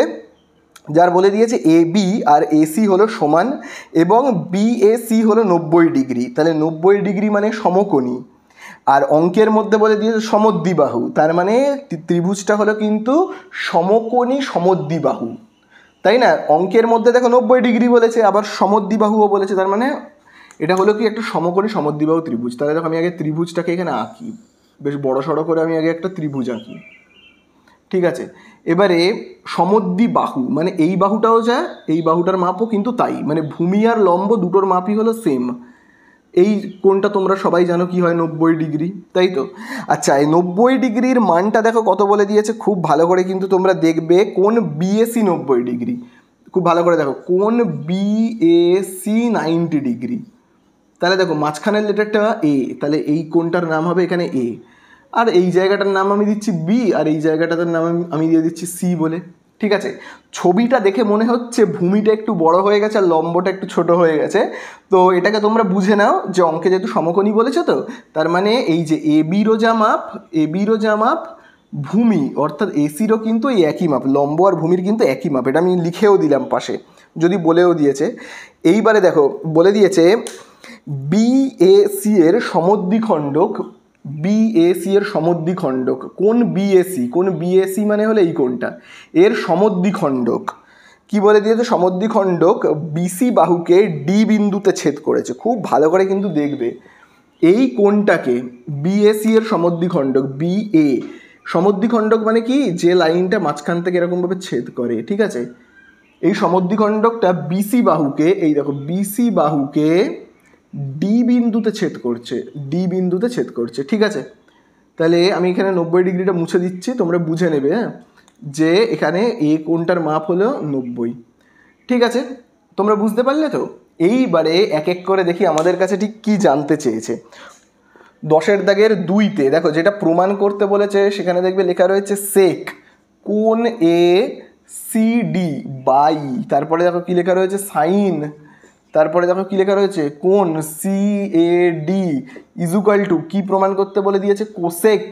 যার বলে দিয়েছে এ বি আর এসি হলো সমান এবং বিএসি হলো নব্বই ডিগ্রি তাহলে নব্বই ডিগ্রি মানে সমকোণি আর অঙ্কের মধ্যে বলে দিয়েছে সমদ্বিবাহু তার মানে ত্রিভুজটা হলো কিন্তু সমকোণী সমদ্বিবাহু তাই না অঙ্কের মধ্যে দেখো নব্বই ডিগ্রি বলেছে আবার সমদ্বিবাহুও বলেছে তার মানে এটা হলো কি একটা সমকোণী সমদ্বিবাহু ত্রিভুজ তাহলে দেখো আমি আগে ত্রিভুজটাকে এখানে আঁকি বেশ বড় সড়ো করে আমি আগে একটা ত্রিভুজ আঁকি ঠিক আছে এবারে সমদ্বি বাহু মানে এই বাহুটাও যা এই বাহুটার মাপও কিন্তু তাই মানে ভূমি আর লম্ব দুটোর মাপই হলো সেম এই কোনটা তোমরা সবাই জানো কি হয় নব্বই ডিগ্রি তাই তো আচ্ছা এই নব্বই ডিগ্রির মানটা দেখো কত বলে দিয়েছে খুব ভালো করে কিন্তু তোমরা দেখবে কোন বিএসি নব্বই ডিগ্রি খুব ভালো করে দেখো কোন বিএসি নাইনটি ডিগ্রি তাহলে দেখো মাঝখানের লেটারটা এ তাহলে এই কোনটার নাম হবে এখানে এ আর এই জায়গাটার নাম আমি দিচ্ছি বি আর এই জায়গাটার নাম আমি দিয়ে দিচ্ছি সি বলে ঠিক আছে ছবিটা দেখে মনে হচ্ছে ভূমিটা একটু বড় হয়ে গেছে আর লম্বটা একটু ছোট হয়ে গেছে তো এটাকে তোমরা বুঝে নাও যে অঙ্কে যেহেতু সমকোণী বলেছো তো তার মানে এই যে এ বিরো যা মাপ এ বিরো যা মাপ ভূমি অর্থাৎ এসিরও কিন্তু এই একই মাপ লম্ব আর ভূমির কিন্তু একই মাপ এটা আমি লিখেও দিলাম পাশে যদি বলেও দিয়েছে এইবারে দেখো বলে দিয়েছে বিএসি এর সমদ্বিখণ্ডক বিএসি এর সমদ্বিখণ্ডক কোন বিএসি কোন বিএসি মানে হলো এই কোনটা এর সমদ্বিখণ্ডক কি বলে দিয়েছে সমদ্বিখণ্ডক বিসি বাহুকে ডি বিন্দুতে ছেদ করেছে খুব ভালো করে কিন্তু দেখবে এই কোনটাকে বিএসি এর সমদ্বিখণ্ডক বিএ সমদ্বিখণ্ডক মানে কি যে লাইনটা মাঝখান থেকে এরকমভাবে ছেদ করে ঠিক আছে এই সমদ্বিখণ্ডকটা বিসি বাহুকে এই দেখো বিসি বাহুকে ডি বিন্দুতে ছেদ করছে ডি বিন্দুতে ছেদ করছে ঠিক আছে তাহলে আমি এখানে নব্বই ডিগ্রিটা মুছে দিচ্ছি তোমরা বুঝে নেবে হ্যাঁ যে এখানে এ কোনটার মাপ হলো নব্বই ঠিক আছে তোমরা বুঝতে পারলে তো এইবারে এক এক করে দেখি আমাদের কাছে ঠিক কি জানতে চেয়েছে দশের দাগের দুইতে দেখো যেটা প্রমাণ করতে বলেছে সেখানে দেখবে লেখা রয়েছে সেক কোন এ সি ডি বাই তারপরে দেখো কি লেখা রয়েছে সাইন তারপরে দেখো কী লেখা রয়েছে কোন C A D equal to কী প্রমাণ করতে বলে দিয়েছে কোসেক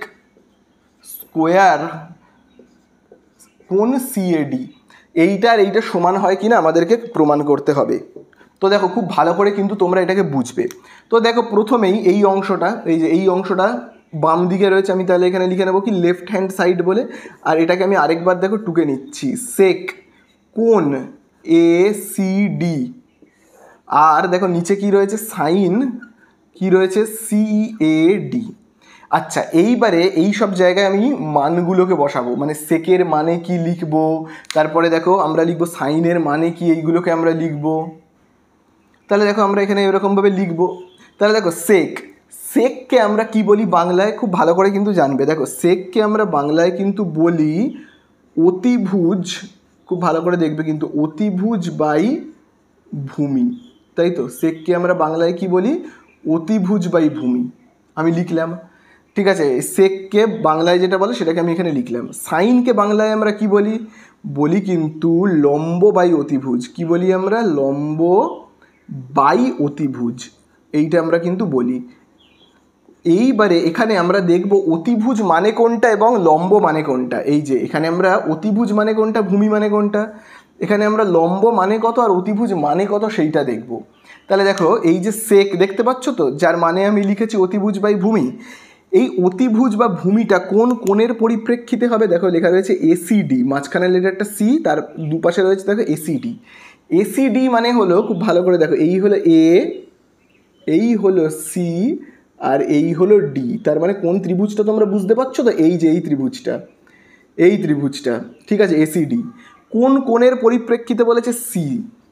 স্কোয়ার কোন সি ডি এইটার এইটা সমান হয় কিনা আমাদেরকে প্রমাণ করতে হবে তো দেখো খুব ভালো করে কিন্তু তোমরা এটাকে বুঝবে তো দেখো প্রথমেই এই অংশটা এই যে এই অংশটা বাম দিকে রয়েছে আমি তাহলে এখানে লিখে নেবো কি লেফট হ্যান্ড সাইড বলে আর এটাকে আমি আরেকবার দেখো টুকে নিচ্ছি সেক কোন এ সি ডি আর দেখো নিচে কি রয়েছে সাইন কি রয়েছে সিএডি e আচ্ছা এইবারে এই সব জায়গায় আমি মানগুলোকে বসাবো মানে সেকের মানে কি লিখবো তারপরে দেখো আমরা লিখবো সাইনের মানে কি এইগুলোকে আমরা লিখবো তাহলে দেখো আমরা এখানে এরকমভাবে লিখবো তাহলে দেখো সেক সেককে আমরা কি বলি বাংলায় খুব ভালো করে কিন্তু জানবে দেখো সেককে আমরা বাংলায় কিন্তু বলি অতিভুজ খুব ভালো করে দেখবে কিন্তু অতিভুজ বাই ভূমি তাই তো সেককে আমরা বাংলায় কি বলি অতিভুজ বাই ভূমি আমি লিখলাম ঠিক আছে সেককে বাংলায় যেটা বলে সেটাকে আমি এখানে লিখলাম সাইনকে বাংলায় আমরা কি বলি বলি কিন্তু লম্ব বাই অতিভুজ কি বলি আমরা লম্ব বাই অতিভুজ এইটা আমরা কিন্তু বলি এইবারে এখানে আমরা দেখব অতিভুজ মানে কোনটা এবং লম্ব মানে কোনটা এই যে এখানে আমরা অতিভুজ মানে কোনটা ভূমি মানে কোনটা এখানে আমরা লম্ব মানে কত আর অতিভুজ মানে কত সেইটা দেখব তাহলে দেখো এই যে সেক দেখতে পাচ্ছ তো যার মানে আমি লিখেছি অতিভুজ বাই ভূমি এই অতিভুজ বা ভূমিটা কোন কোণের পরিপ্রেক্ষিতে হবে দেখো লেখা রয়েছে এসিডি মাঝখানে লেটারটা সি তার দুপাশে রয়েছে দেখো এসিডি এসিডি মানে হলো খুব ভালো করে দেখো এই হলো এ এই হলো সি আর এই হলো ডি তার মানে কোন ত্রিভুজটা তোমরা বুঝতে পারছো তো এই যে এই ত্রিভুজটা এই ত্রিভুজটা ঠিক আছে এসিডি কোন কোণের পরিপ্রেক্ষিতে বলেছে সি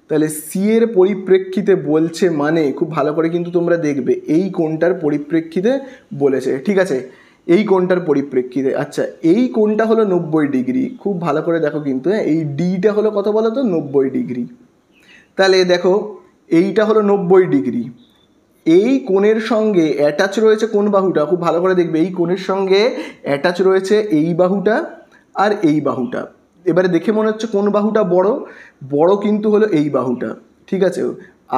তাহলে সি এর পরিপ্রেক্ষিতে বলছে মানে খুব ভালো করে কিন্তু তোমরা দেখবে এই কোণটার পরিপ্রেক্ষিতে বলেছে ঠিক আছে এই কোণটার পরিপ্রেক্ষিতে আচ্ছা এই কোণটা হলো নব্বই ডিগ্রি খুব ভালো করে দেখো কিন্তু হ্যাঁ এই ডিটা হলো কত বলো তো নব্বই ডিগ্রি তাহলে দেখো এইটা হলো নব্বই ডিগ্রি এই কোণের সঙ্গে অ্যাটাচ রয়েছে কোন বাহুটা খুব ভালো করে দেখবে এই কোণের সঙ্গে অ্যাটাচ রয়েছে এই বাহুটা আর এই বাহুটা এবারে দেখে মনে হচ্ছে কোন বাহুটা বড় বড় কিন্তু হলো এই বাহুটা ঠিক আছে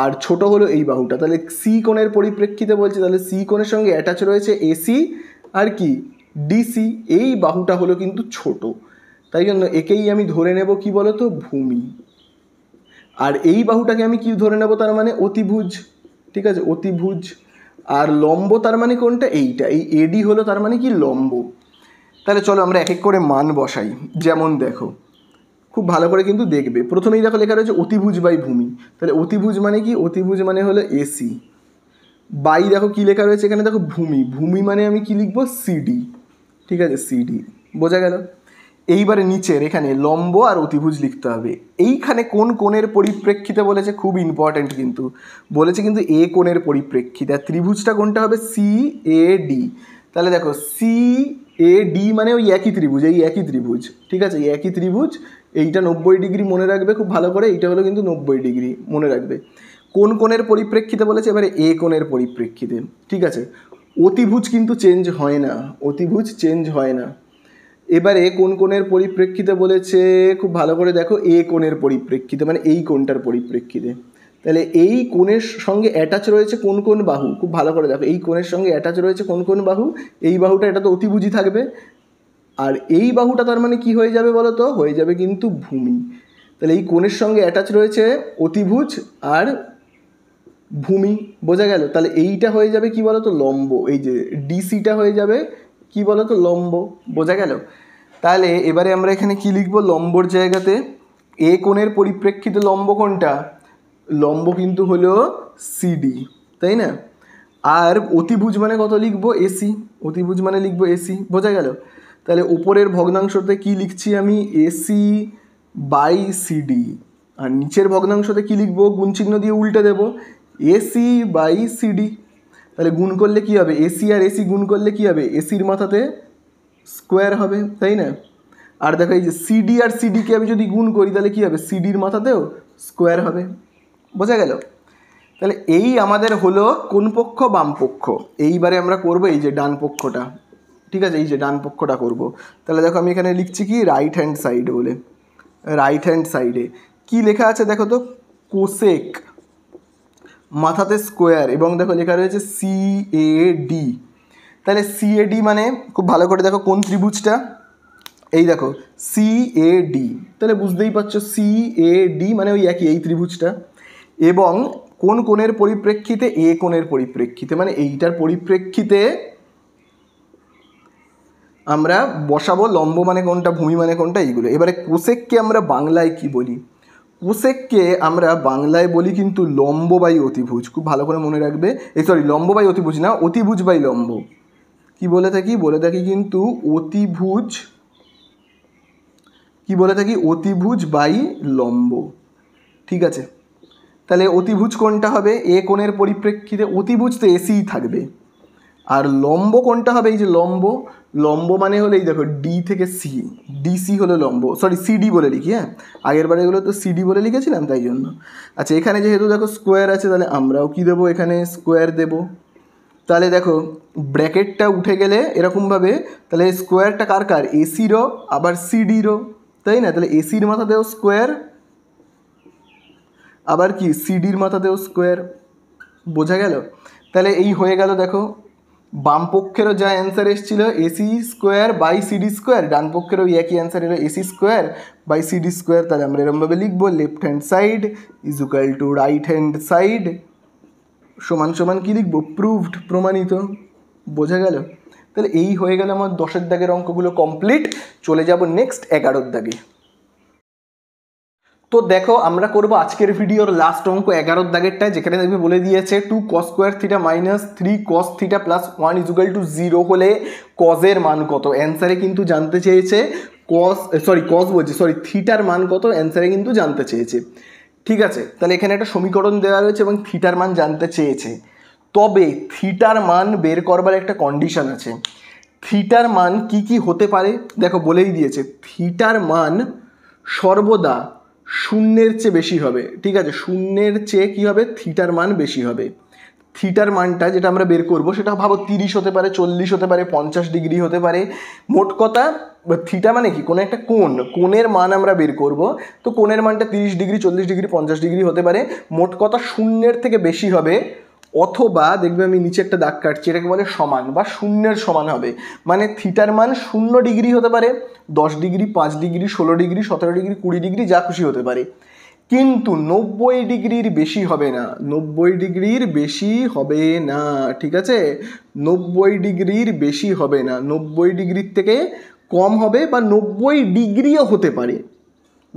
আর ছোট হলো এই বাহুটা তাহলে সি কোণের পরিপ্রেক্ষিতে বলছে তাহলে সি কোণের সঙ্গে অ্যাটাচ রয়েছে এসি আর কি ডিসি এই বাহুটা হলো কিন্তু ছোট তাই জন্য একেই আমি ধরে নেব কি বলতো ভূমি আর এই বাহুটাকে আমি কি ধরে নেব তার মানে অতিভুজ ঠিক আছে অতিভুজ আর লম্ব তার মানে কোনটা এইটা এই এডি হলো তার মানে কি লম্ব তাহলে চলো আমরা এক এক করে মান বসাই যেমন দেখো খুব ভালো করে কিন্তু দেখবে প্রথমেই দেখো লেখা রয়েছে অতিভুজ বাই ভূমি তাহলে অতিভুজ মানে কি অতিভুজ মানে হলো এসি বাই দেখো কী লেখা রয়েছে এখানে দেখো ভূমি ভূমি মানে আমি কি লিখবো সিডি ঠিক আছে সিডি বোঝা গেল এইবারে নিচের এখানে লম্ব আর অতিভুজ লিখতে হবে এইখানে কোন কোণের পরিপ্রেক্ষিতে বলেছে খুব ইম্পর্ট্যান্ট কিন্তু বলেছে কিন্তু এ কোণের পরিপ্রেক্ষিতে আর ত্রিভুজটা কোনটা হবে সি এ ডি তাহলে দেখো সি এ ডি মানে ওই একই ত্রিভুজ এই একই ত্রিভুজ ঠিক আছে এই একই ত্রিভুজ এইটা নব্বই ডিগ্রি মনে রাখবে খুব ভালো করে এইটা হলো কিন্তু নব্বই ডিগ্রি মনে রাখবে কোন কোণের পরিপ্রেক্ষিতে বলেছে এবারে এ কোণের পরিপ্রেক্ষিতে ঠিক আছে অতিভুজ কিন্তু চেঞ্জ হয় না অতিভুজ চেঞ্জ হয় না এবারে কোন কোণের পরিপ্রেক্ষিতে বলেছে খুব ভালো করে দেখো এ কোণের পরিপ্রেক্ষিতে মানে এই কোণটার পরিপ্রেক্ষিতে তাহলে এই কোণের সঙ্গে অ্যাটাচ রয়েছে কোন কোন বাহু খুব ভালো করে দেখো এই কোণের সঙ্গে অ্যাটাচ রয়েছে কোন কোন বাহু এই বাহুটা এটা তো অতিবুঝি থাকবে আর এই বাহুটা তার মানে কি হয়ে যাবে বলো তো হয়ে যাবে কিন্তু ভূমি তাহলে এই কোণের সঙ্গে অ্যাটাচ রয়েছে অতিভুজ আর ভূমি বোঝা গেল তাহলে এইটা হয়ে যাবে কি বলো তো লম্ব এই যে ডিসিটা হয়ে যাবে কি বলো তো লম্ব বোঝা গেল তাহলে এবারে আমরা এখানে কি লিখবো লম্বর জায়গাতে এ কোণের পরিপ্রেক্ষিতে লম্ব কোনটা লম্ব কিন্তু হলো সিডি তাই না আর অতিভুজ মানে কত লিখবো এসি অতিভুজ মানে লিখবো এসি বোঝা গেল তাহলে ওপরের ভগ্নাংশতে কি লিখছি আমি এসি বাই সিডি আর নিচের ভগ্নাংশতে কি লিখবো গুণ চিহ্ন দিয়ে উল্টে দেবো এসি বাই সিডি তাহলে গুণ করলে কি হবে এসি আর এসি গুণ করলে কি হবে এসির মাথাতে স্কোয়ার হবে তাই না আর দেখো এই যে সিডি আর সিডিকে আমি যদি গুণ করি তাহলে কি হবে সিডির মাথাতেও স্কোয়ার হবে বোঝা গেল তাহলে এই আমাদের হলো কোন পক্ষ বাম পক্ষ এইবারে আমরা করবো এই যে ডান পক্ষটা ঠিক আছে এই যে ডান পক্ষটা করব। তাহলে দেখো আমি এখানে লিখছি কি রাইট হ্যান্ড সাইড বলে রাইট হ্যান্ড সাইডে কি লেখা আছে দেখো তো কোসেক মাথাতে স্কোয়ার এবং দেখো লেখা রয়েছে সি এ ডি তাহলে সি এ ডি মানে খুব ভালো করে দেখো কোন ত্রিভুজটা এই দেখো সি এ ডি তাহলে বুঝতেই পারছো সি এ ডি মানে ওই একই এই ত্রিভুজটা এবং কোন কোণের পরিপ্রেক্ষিতে এ কোণের পরিপ্রেক্ষিতে মানে এইটার পরিপ্রেক্ষিতে আমরা বসাবো লম্ব মানে কোনটা ভূমি মানে কোনটা এইগুলো এবারে কোষেককে আমরা বাংলায় কি বলি কোষেককে আমরা বাংলায় বলি কিন্তু লম্ব বাই অতিভুজ খুব ভালো করে মনে রাখবে এই সরি লম্ব বাই অতিভুজ না অতিভুজ বাই লম্ব কি বলে থাকি বলে থাকি কিন্তু অতিভুজ কি বলে থাকি অতিভুজ বাই লম্ব ঠিক আছে তাহলে অতিভুজ কোনটা হবে এ কোণের পরিপ্রেক্ষিতে অতিভুজ তো এসিই থাকবে আর লম্ব কোনটা হবে এই যে লম্ব লম্ব মানে হলো এই দেখো ডি থেকে সি ডিসি হলো লম্ব সরি সিডি বলে লিখি হ্যাঁ আগের বারে এগুলো তো সিডি বলে লিখেছিলাম তাই জন্য আচ্ছা এখানে যেহেতু দেখো স্কোয়ার আছে তাহলে আমরাও কি দেবো এখানে স্কোয়ার দেব তাহলে দেখো ব্র্যাকেটটা উঠে গেলে এরকমভাবে তাহলে স্কোয়ারটা কার কার এসিরও আবার সিডিরও তাই না তাহলে এসির মাথাতেও স্কোয়ার আবার কি সিডির মাথাতেও স্কোয়ার বোঝা গেল তাহলে এই হয়ে গেল দেখো বাম পক্ষেরও যা অ্যান্সার এসেছিল AC square by CD square ডান পক্ষেরও একই অ্যান্সার এলো AC square by CD square তাহলে আমরা এরমভাবে লিখবো left hand side equal to right hand side সমান সমান কী লিখবো প্রুভড প্রমাণিত বোঝা গেল তাহলে এই হয়ে গেল আমার দশের দাগের অঙ্কগুলো কমপ্লিট চলে যাব নেক্সট এগারোর দাগে তো দেখো আমরা করব আজকের ভিডিওর লাস্ট অঙ্ক এগারোর দাগেরটায় যেখানে দেখবে বলে দিয়েছে two cos square theta minus three cos theta plus one equal to zero হলে কজের মান কত অ্যান্সারে কিন্তু জানতে চেয়েছে কস সরি কস বলছে সরি থিটার মান কত অ্যান্সারে কিন্তু জানতে চেয়েছে ঠিক আছে তাহলে এখানে একটা সমীকরণ দেওয়া রয়েছে এবং থিটার মান জানতে চেয়েছে তবে থিটার মান বের করবার একটা কন্ডিশন আছে থিটার মান কি কি হতে পারে দেখো বলেই দিয়েছে থিটার মান সর্বদা শূন্যের চেয়ে বেশি হবে ঠিক আছে শূন্যের চেয়ে কী হবে থিটার মান বেশি হবে থিটার মানটা যেটা আমরা বের করব সেটা ভাবো তিরিশ হতে পারে চল্লিশ হতে পারে পঞ্চাশ ডিগ্রি হতে পারে মোট কথা থিটা মানে কি কোনো একটা কোন কোনের মান আমরা বের করব তো কোনের মানটা তিরিশ ডিগ্রি চল্লিশ ডিগ্রি পঞ্চাশ ডিগ্রি হতে পারে মোট কথা শূন্যের থেকে বেশি হবে অথবা দেখবে আমি নিচে একটা দাগ কাটছি এটাকে বলে সমান বা শূন্যের সমান হবে মানে থিটার মান শূন্য ডিগ্রি হতে পারে দশ ডিগ্রি পাঁচ ডিগ্রি ষোলো ডিগ্রি সতেরো ডিগ্রি কুড়ি ডিগ্রি যা খুশি হতে পারে কিন্তু নব্বই ডিগ্রির বেশি হবে না নব্বই ডিগ্রির বেশি হবে না ঠিক আছে নব্বই ডিগ্রির বেশি হবে না নব্বই ডিগ্রির থেকে কম হবে বা নব্বই ডিগ্রিও হতে পারে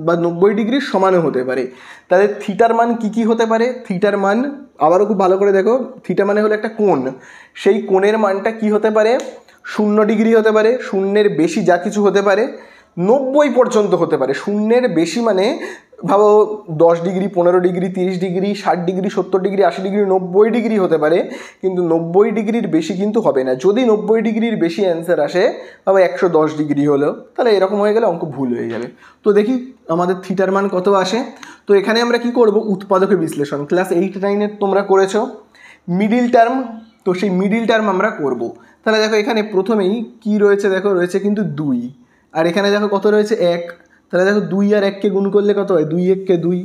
বা নব্বই ডিগ্রির সমানও হতে পারে তাহলে থিটার মান কি কি হতে পারে থিটার মান আবারও খুব ভালো করে দেখো থিটা মানে হলো একটা কোণ সেই কোণের মানটা কি হতে পারে শূন্য ডিগ্রি হতে পারে শূন্যের বেশি যা কিছু হতে পারে নব্বই পর্যন্ত হতে পারে শূন্যের বেশি মানে ভাবো দশ ডিগ্রি পনেরো ডিগ্রি তিরিশ ডিগ্রি ষাট ডিগ্রি সত্তর ডিগ্রি আশি ডিগ্রি নব্বই ডিগ্রি হতে পারে কিন্তু নব্বই ডিগ্রির বেশি কিন্তু হবে না যদি নব্বই ডিগ্রির বেশি অ্যান্সার আসে ভাবো একশো দশ ডিগ্রি হলো তাহলে এরকম হয়ে গেলে অঙ্ক ভুল হয়ে যাবে তো দেখি আমাদের থিটার মান কত আসে তো এখানে আমরা কি করব উৎপাদকের বিশ্লেষণ ক্লাস এইট নাইনের তোমরা করেছো মিডিল টার্ম তো সেই মিডিল টার্ম আমরা করব। তাহলে দেখো এখানে প্রথমেই কি রয়েছে দেখো রয়েছে কিন্তু দুই আর এখানে দেখো কত রয়েছে এক তাহলে দেখো দুই আর এককে গুণ করলে কত হয় দুই এককে দুই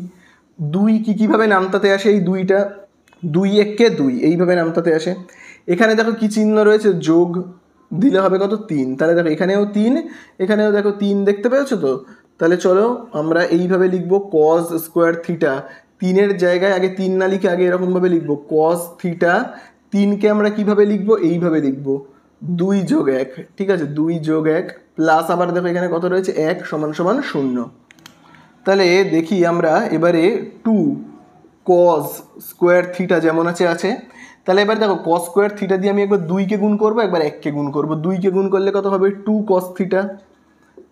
দুই কী কীভাবে নামতাতে আসে এই দুইটা দুই এককে দুই এইভাবে নামতাতে আসে এখানে দেখো কি চিহ্ন রয়েছে যোগ দিলে হবে কত তিন তাহলে দেখো এখানেও তিন এখানেও দেখো তিন দেখতে পেয়েছো তো তাহলে চলো আমরা এইভাবে লিখবো কজ স্কোয়ার থিটা তিনের জায়গায় আগে তিন না লিখে আগে এরকমভাবে লিখবো কজ থিটা তিনকে আমরা কিভাবে লিখবো এইভাবে লিখবো দুই যোগ এক ঠিক আছে দুই যোগ এক প্লাস আবার দেখো এখানে কত রয়েছে এক সমান সমান শূন্য তাহলে দেখি আমরা এবারে টু কজ স্কোয়ার থিটা যেমন আছে আছে তাহলে এবার দেখো কস স্কোয়ার থিটা দিয়ে আমি একবার দুইকে গুণ করবো একবার এককে গুণ করবো দুইকে গুণ করলে কত হবে টু কস থিটা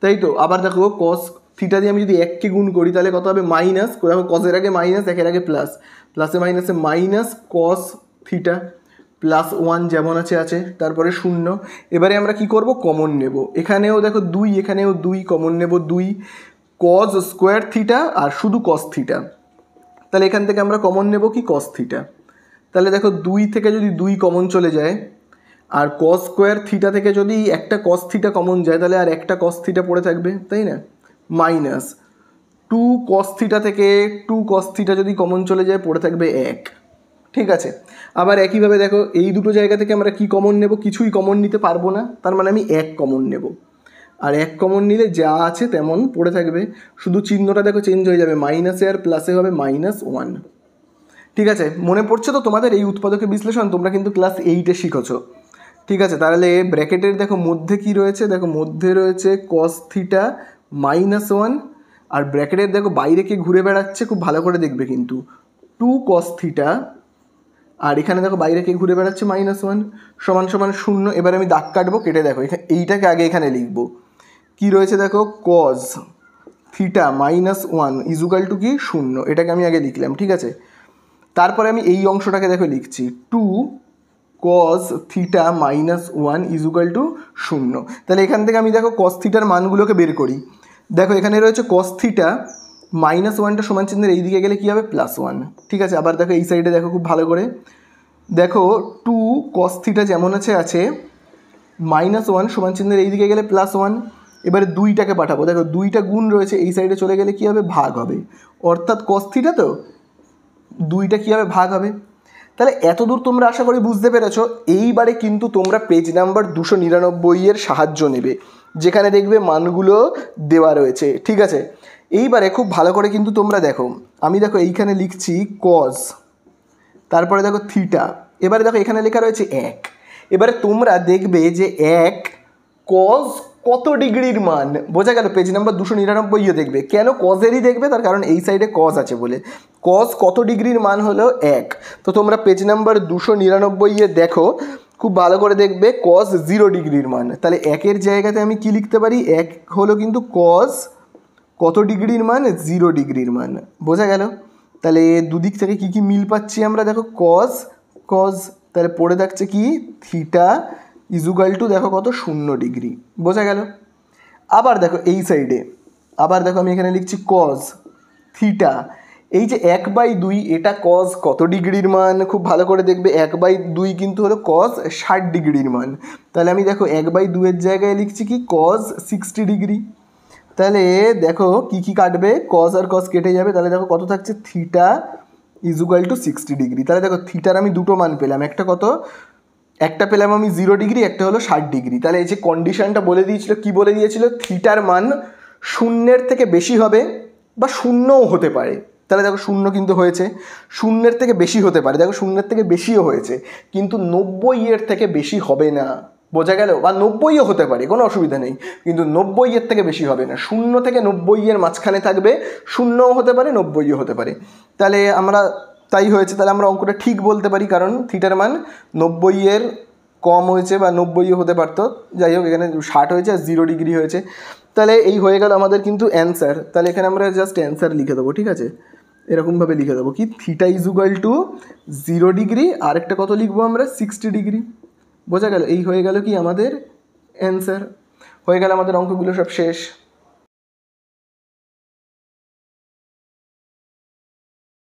তাই তো আবার দেখো কস থিটা দিয়ে আমি যদি এককে গুণ করি তাহলে কত হবে মাইনাস দেখো কসের আগে মাইনাস একের আগে প্লাস প্লাসে মাইনাসে minus cos theta plus one যেমন আছে আছে তারপরে শূন্য এবারে আমরা কি করব কমন নেব এখানেও দেখো দুই এখানেও দুই কমন নেব দুই কজ স্কোয়ার থিটা আর শুধু কস থিটা তাহলে এখান থেকে আমরা কমন নেব কি কস থিটা তাহলে দেখো দুই থেকে যদি দুই কমন চলে যায় আর কস স্কোয়ার থিটা থেকে যদি একটা কস থিটা কমন যায় তাহলে আর একটা কস থিটা পড়ে থাকবে তাই না মাইনাস টু কস থিটা থেকে টু কস থিটা যদি কমন চলে যায় পড়ে থাকবে এক ঠিক আছে আবার একইভাবে দেখো এই দুটো জায়গা থেকে আমরা কি কমন নেব কিছুই কমন নিতে পারবো না তার মানে আমি এক কমন নেব আর এক কমন নিলে যা আছে তেমন পড়ে থাকবে শুধু চিহ্নটা দেখো চেঞ্জ হয়ে যাবে মাইনাসে আর প্লাসে হবে মাইনাস ওয়ান ঠিক আছে মনে পড়ছে তো তোমাদের এই উৎপাদকের বিশ্লেষণ তোমরা কিন্তু ক্লাস এইটে শিখেছো ঠিক আছে তাহলে ব্র্যাকেটের দেখো মধ্যে কি রয়েছে দেখো মধ্যে রয়েছে কস থিটা মাইনাস ওয়ান আর ব্র্যাকেটের দেখো বাইরে কে ঘুরে বেড়াচ্ছে খুব ভালো করে দেখবে কিন্তু টু কস থিটা আর এখানে দেখো বাইরে কে ঘুরে বেড়াচ্ছে মাইনাস ওয়ান সমান সমান শূন্য এবার আমি দাগ কাটবো কেটে দেখো এইটাকে আগে এখানে লিখবো কি রয়েছে দেখো cos theta minus one equal to কি শূন্য এটাকে আমি আগে লিখলাম ঠিক আছে তারপরে আমি এই অংশটাকে দেখো লিখছি two cos theta minus one equal to শূন্য তাহলে এখান থেকে আমি দেখো কস থিটার মানগুলোকে বের করি দেখো এখানে রয়েছে কস থিটা মাইনাস ওয়ানটা সমান চিহ্নের এই দিকে গেলে কী হবে প্লাস ওয়ান ঠিক আছে আবার দেখো এই সাইডে দেখো খুব ভালো করে দেখো টু কস থিটা যেমন আছে আছে মাইনাস ওয়ান সমান চিহ্নের এই দিকে গেলে প্লাস ওয়ান এবারে দুইটাকে পাঠাবো দেখো দুইটা গুণ রয়েছে এই সাইডে চলে গেলে কী হবে ভাগ হবে অর্থাৎ কস থিটা তো দুইটা কী হবে ভাগ হবে তাহলে এত দূর তোমরা আশা করি বুঝতে পেরেছো এইবারে কিন্তু তোমরা পেজ নাম্বার দুশো নিরানব্বইয়ের সাহায্য নেবে যেখানে দেখবে মানগুলো দেওয়া রয়েছে ঠিক আছে এইবারে খুব ভালো করে কিন্তু তোমরা দেখো আমি দেখো এইখানে লিখছি কজ তারপরে দেখো থিটা এবারে দেখো এখানে লেখা রয়েছে এক এবারে তোমরা দেখবে যে এক কজ কত ডিগ্রির মান বোঝা গেল পেজ নাম্বার দুশো নিরানব্বইও ইয়ে দেখবে কেন কজেরই দেখবে তার কারণ এই সাইডে কজ আছে বলে কজ কত ডিগ্রির মান হলো এক তো তোমরা পেজ নাম্বার দুশো নিরানব্বইয়ে দেখো খুব ভালো করে দেখবে কজ জিরো ডিগ্রির মান তাহলে একের জায়গাতে আমি কি লিখতে পারি এক হলো কিন্তু কজ কত ডিগ্রির মান জিরো ডিগ্রির মান বোঝা গেল তাহলে দুদিক থেকে কি কি মিল পাচ্ছি আমরা দেখো কজ কজ তাহলে পড়ে থাকছে কি থিটা ইজুগাল টু দেখো কত শূন্য ডিগ্রি বোঝা গেল আবার দেখো এই সাইডে আবার দেখো আমি এখানে লিখছি কজ থিটা এই যে এক বাই দুই এটা কজ কত ডিগ্রির মান খুব ভালো করে দেখবে এক বাই দুই কিন্তু হলো কজ ষাট ডিগ্রির মান তাহলে আমি দেখো এক বাই দুয়ের জায়গায় লিখছি কি কজ সিক্সটি ডিগ্রি তাহলে দেখো কি কি কাটবে কজ আর কজ কেটে যাবে তাহলে দেখো কত থাকছে theta equal to sixty degree তাহলে দেখো থিটার আমি দুটো মান পেলাম একটা কত একটা পেলাম আমি জিরো ডিগ্রি একটা হলো ষাট ডিগ্রি তাহলে এই যে কন্ডিশনটা বলে দিয়েছিল কি বলে দিয়েছিল থিটার মান শূন্যের থেকে বেশি হবে বা শূন্যও হতে পারে তাহলে দেখো শূন্য কিন্তু হয়েছে শূন্যের থেকে বেশি হতে পারে দেখো শূন্যের থেকে বেশিও হয়েছে কিন্তু নব্বই এর থেকে বেশি হবে না বোঝা গেল বা নব্বইও হতে পারে কোনো অসুবিধা নেই কিন্তু নব্বই এর থেকে বেশি হবে না শূন্য থেকে নব্বই এর মাঝখানে থাকবে শূন্যও হতে পারে নব্বইও হতে পারে তাহলে আমরা তাই হয়েছে তাহলে আমরা অঙ্কটা ঠিক বলতে পারি কারণ থিটার মান নব্বইয়ের কম হয়েছে বা নব্বইও হতে পারতো যাই হোক এখানে ষাট হয়েছে আর জিরো ডিগ্রি হয়েছে তাহলে এই হয়ে গেল আমাদের কিন্তু অ্যান্সার তাহলে এখানে আমরা জাস্ট অ্যান্সার লিখে দেবো ঠিক আছে এরকমভাবে লিখে দেবো কি theta equal to zero degree আর একটা কত লিখবো আমরা সিক্সটি ডিগ্রি বোঝা গেল এই হয়ে গেল কি আমাদের অ্যান্সার হয়ে গেল আমাদের অঙ্কগুলো সব শেষ